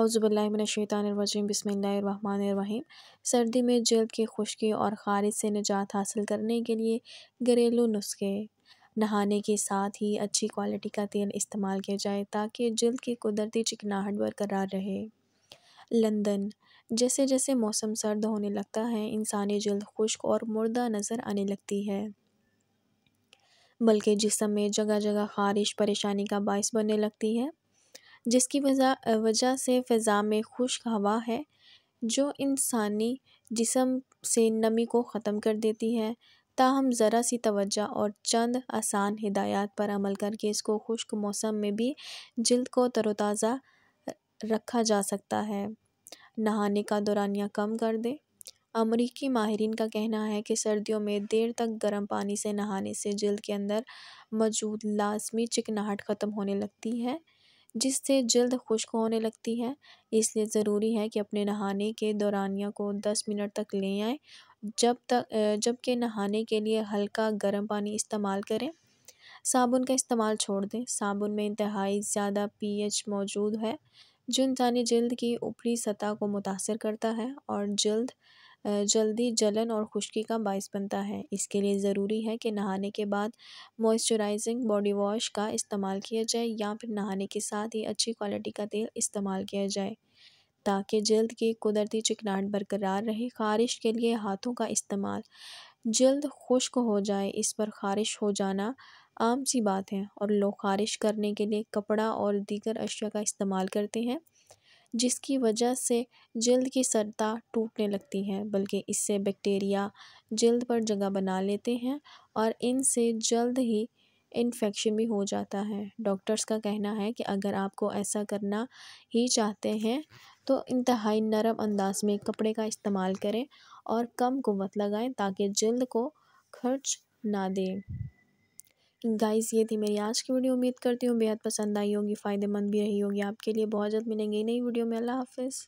अवज़बिल्लिमिनशैतानरवजीम बसमीम सर्दी में जल्द की खुश्की और ख़ारिज से निजात हासिल करने के लिए घरेलू नुस्खे नहाने के साथ ही अच्छी क्वालिटी का तेल इस्तेमाल किया जाए ताकि जल्द की कुदरती चिकनाहट बरकरार रहे लंदन जैसे जैसे मौसम सर्द होने लगता है इंसानी जल्द खुश्क और मुर्दा नज़र आने लगती है बल्कि जिसम में जगह जगह खारिश परेशानी का बायस बनने लगती है जिसकी वजह वजह से फ़िज़ा में खुश्क हवा है जो इंसानी जिसम से नमी को ख़त्म कर देती है ताहम ज़रा सी तवज्जो और चंद आसान हिदायत पर अमल करके इसको खुश्क मौसम में भी जल्द को तरोताज़ा रखा जा सकता है नहाने का दौरानिया कम कर दें अमरीकी माहरीन का कहना है कि सर्दियों में देर तक गर्म पानी से नहाने से जल्द के अंदर मौजूद लाजमी चिकनाहट ख़त्म होने लगती है जिससे जल्द खुश्क होने लगती है इसलिए ज़रूरी है कि अपने नहाने के दौरानिया को दस मिनट तक ले आएँ जब तक जबकि नहाने के लिए हल्का गर्म पानी इस्तेमाल करें साबुन का इस्तेमाल छोड़ दें साबुन में इंतहाई ज़्यादा पीएच मौजूद है जो इंसानी जल्द की ऊपरी सतह को मुतासर करता है और जल्द जल्दी जलन और खुश्की का बायस बनता है इसके लिए ज़रूरी है कि नहाने के बाद मॉइस्चराइजिंग बॉडी वॉश का इस्तेमाल किया जाए या फिर नहाने के साथ ही अच्छी क्वालिटी का तेल इस्तेमाल किया जाए ताकि जल्द की कुदरती चिकनाहट बरकरार रहे खारिश के लिए हाथों का इस्तेमाल जल्द खुश्क हो जाए इस पर खारिश हो जाना आम सी बात है और लोग खारिश करने के लिए कपड़ा और दीगर अशिया का इस्तेमाल करते हैं जिसकी वजह से जल्द की सरता टूटने लगती है बल्कि इससे बैक्टीरिया जल्द पर जगह बना लेते हैं और इनसे जल्द ही इन्फेक्शन भी हो जाता है डॉक्टर्स का कहना है कि अगर आपको ऐसा करना ही चाहते हैं तो इंतहाई नरम अंदाज में कपड़े का इस्तेमाल करें और कम कुवत लगाएं ताकि जल्द को खर्च ना दें गाइस ये थी मेरी आज की वीडियो उम्मीद करती हूँ बेहद पसंद आई होगी फ़ायदेमंद भी रही होगी आपके लिए बहुत जल्द मिलेंगे नई वीडियो में अल्लाह हाफिज़